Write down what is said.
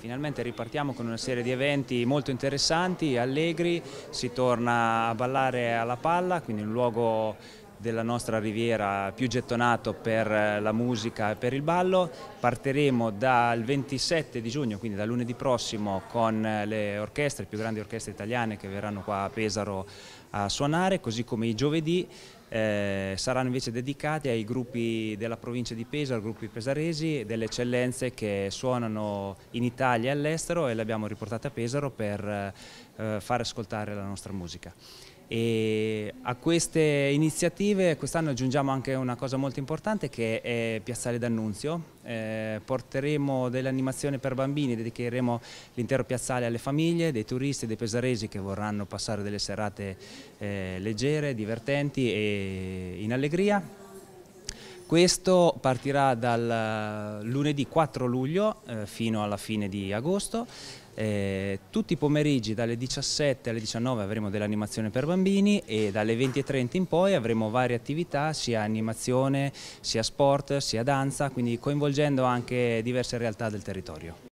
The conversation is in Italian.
Finalmente ripartiamo con una serie di eventi molto interessanti, allegri, si torna a ballare alla palla, quindi un luogo della nostra riviera più gettonato per eh, la musica e per il ballo. Parteremo dal 27 di giugno, quindi da lunedì prossimo, con eh, le orchestre, le più grandi orchestre italiane che verranno qua a Pesaro a suonare, così come i giovedì eh, saranno invece dedicati ai gruppi della provincia di Pesaro, gruppi pesaresi, delle eccellenze che suonano in Italia e all'estero e le abbiamo riportate a Pesaro per eh, eh far ascoltare la nostra musica. E a queste iniziative quest'anno aggiungiamo anche una cosa molto importante che è Piazzale d'Annunzio. Eh, porteremo dell'animazione per bambini, dedicheremo l'intero piazzale alle famiglie, dei turisti, dei pesaresi che vorranno passare delle serate eh, leggere, divertenti e in allegria questo partirà dal eh, lunedì 4 luglio eh, fino alla fine di agosto. Eh, tutti i pomeriggi dalle 17 alle 19 avremo dell'animazione per bambini e dalle 20.30 in poi avremo varie attività sia animazione, sia sport, sia danza, quindi coinvolgendo anche diverse realtà del territorio.